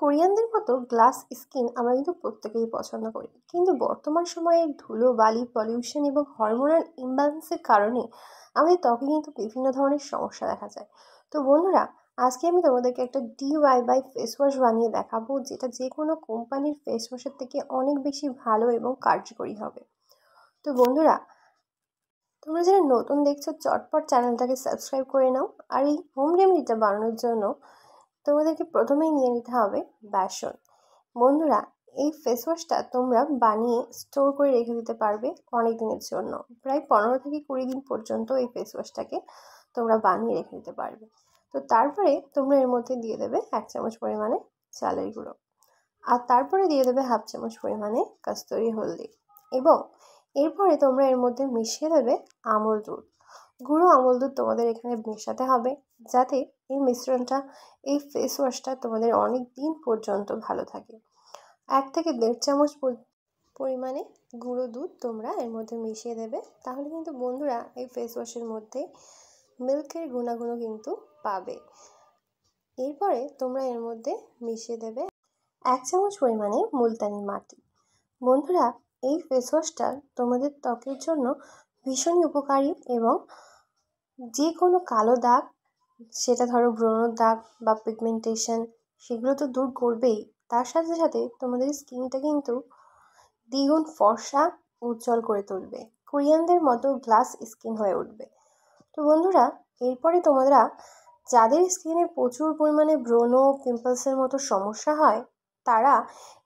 কোরিয়ানদের মতো glass skin আমরা কিন্তু প্রত্যেকেই পছন্দ করি কিন্তু বর্তমান সময়ে ধুলো বালি পলিউশন এবং হরমোনাল ইমব্যালেন্সের কারণে আমাদের ত্বকে কিন্তু বিভিন্ন ধরনের সমস্যা দেখা যায় তো বন্ধুরা আজকে আমি তোমাদেরকে একটা ডিওয়াই বাই ফেস ওয়াশ বানিয়ে দেখাবো যেটা যে কোনো কোম্পানির ফেস ওয়াশের থেকে অনেক বেশি ভালো এবং কার্যকরী হবে তো বন্ধুরা তোমরা যারা নতুন দেখছো চটপট চ্যানেলটাকে সাবস্ক্রাইব করে নাও আর এই হোম রেমেডিটা বানানোর জন্য তোমাদেরকে প্রথমেই নিয়ে নিতে হবে বেসন বন্ধুরা এই ফেস ওয়াশটা তোমরা বানিয়ে স্টোর করে রেখে দিতে পারবে অনেক দিনের জন্য প্রায় পনেরো থেকে কুড়ি দিন পর্যন্ত এই ফেস ওয়াশটাকে তোমরা বানিয়ে রেখে দিতে পারবে তো তারপরে তোমরা এর মধ্যে দিয়ে দেবে এক চামচ পরিমাণে চালের গুঁড়ো আর তারপরে দিয়ে দেবে হাফ চামচ পরিমাণে কাস্তরি হলদি এবং এরপরে তোমরা এর মধ্যে মিশিয়ে দেবে আমল দুধ গুঁড়ো আমল দুধ তোমাদের এখানে মেশাতে হবে যাতে এই মিশ্রণটা এই ফেস ওয়াশটা তোমাদের অনেক দিন পর্যন্ত ভালো থাকে এক থেকে দেড় চামচ পরিমাণে গুঁড়ো দুধ তোমরা এর মধ্যে মিশিয়ে দেবে তাহলে কিন্তু বন্ধুরা এই ফেস ওয়াশের মধ্যে মিল্কের গুণাগুণ কিন্তু পাবে এরপরে তোমরা এর মধ্যে মিশিয়ে দেবে এক চামচ পরিমাণে মুলতানি মাটি বন্ধুরা এই ফেস ওয়াশটা তোমাদের ত্বকের জন্য ভীষণই উপকারী এবং যে কোনো কালো দাগ সেটা ধরো ব্রণর দাগ বা পিগমেন্টেশন সেগুলো তো দূর করবেই তার সাথে সাথে তোমাদের স্কিনটা কিন্তু দ্বিগুণ ফর্সা উজ্জ্বল করে তুলবে কোরিয়ানদের মতো গ্লাস স্কিন হয়ে উঠবে তো বন্ধুরা এরপরে তোমরা যাদের স্কিনে প্রচুর পরিমাণে ব্রণ পিম্পলসের মতো সমস্যা হয় তারা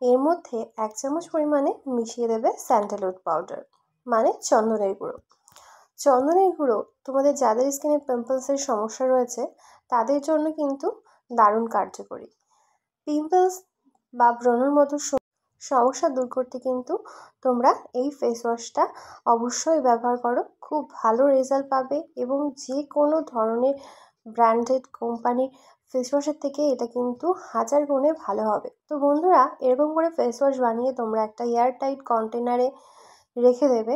এর মধ্যে এক চামচ পরিমাণে মিশিয়ে দেবে স্যান্ডেলউড পাউডার মানে চন্দনের গুঁড়ো চন্দনের গুঁড়ো তোমাদের যাদের স্কিনে পিম্পলসের সমস্যা রয়েছে তাদের জন্য কিন্তু দারুণ কার্যকরী পিম্পলস বা ব্রণের মতো সমস্যা দূর করতে কিন্তু তোমরা এই ফেস ওয়াশটা অবশ্যই ব্যবহার করো খুব ভালো রেজাল্ট পাবে এবং যে কোনো ধরনের ব্র্যান্ডেড কোম্পানির ফেস ওয়াশের থেকে এটা কিন্তু হাজার গুণে ভালো হবে তো বন্ধুরা এরকম করে ফেস ওয়াশ বানিয়ে তোমরা একটা এয়ার টাইট কন্টেনারে রেখে দেবে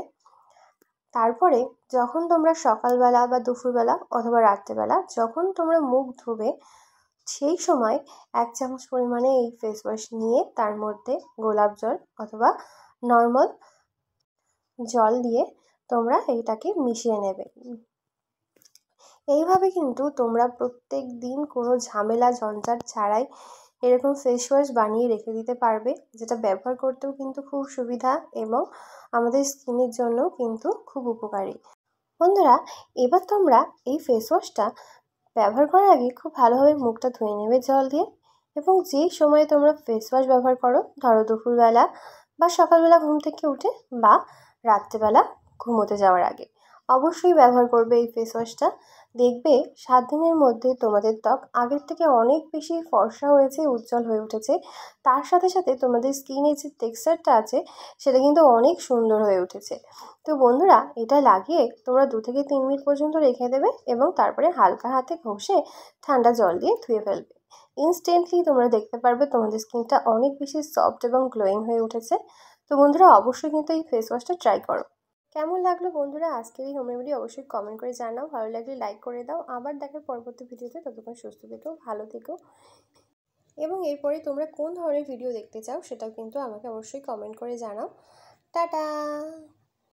তারপরে যখন তোমরা সকালবেলা বা দুপুরবেলা অথবা রাত্রেবেলা যখন তোমরা মুখ ধুবে সেই সময় এক চামচ পরিমাণে এই ফেস ওয়াশ নিয়ে তার মধ্যে গোলাপ জল অথবা নর্মাল জল দিয়ে তোমরা এইটাকে মিশিয়ে নেবে এইভাবে কিন্তু তোমরা প্রত্যেক দিন কোনো ঝামেলা ঝঞ্ঝাট ছাড়াই এরকম ফেস ওয়াশ বানিয়ে রেখে দিতে পারবে যেটা ব্যবহার করতেও কিন্তু খুব সুবিধা এবং আমাদের স্কিনের জন্য কিন্তু খুব উপকারী বন্ধুরা এবার তোমরা এই ফেস ওয়াশটা ব্যবহার করার আগে খুব ভালোভাবে মুখটা ধুয়ে নেবে জল দিয়ে এবং যে সময়ে তোমরা ফেস ওয়াশ ব্যবহার করো ধরো দুপুরবেলা বা সকালবেলা ঘুম থেকে উঠে বা রাত্রেবেলা ঘুমোতে যাওয়ার আগে অবশ্যই ব্যবহার করবে এই ফেস ওয়াশটা দেখবে সাত দিনের মধ্যে তোমাদের ত্বক আগের থেকে অনেক বেশি ফর্সা হয়েছে উজ্জ্বল হয়ে উঠেছে তার সাথে সাথে তোমাদের স্কিনে যে টেক্সচারটা আছে সেটা কিন্তু অনেক সুন্দর হয়ে উঠেছে তো বন্ধুরা এটা লাগিয়ে তোমরা দু থেকে তিন মিনিট পর্যন্ত রেখে দেবে এবং তারপরে হালকা হাতে ঘষে ঠান্ডা জল দিয়ে ধুয়ে ফেলবে ইনস্ট্যান্টলি তোমরা দেখতে পারবে তোমাদের স্কিনটা অনেক বেশি সফট এবং গ্লোয়িং হয়ে উঠেছে তো বন্ধুরা অবশ্যই কিন্তু এই ফেস ওয়াশটা ট্রাই করো কেমন লাগলো বন্ধুরা আজকের এই হোম রেমেডি অবশ্যই কমেন্ট করে জানাও ভালো লাগলে লাইক করে দাও আবার দেখার পরবর্তী ভিডিওতে ততক্ষণ সুস্থ থেকো ভালো থেকো এবং এরপরে তোমরা কোন ধরনের ভিডিও দেখতে চাও সেটাও কিন্তু আমাকে অবশ্যই কমেন্ট করে জানাও টাটা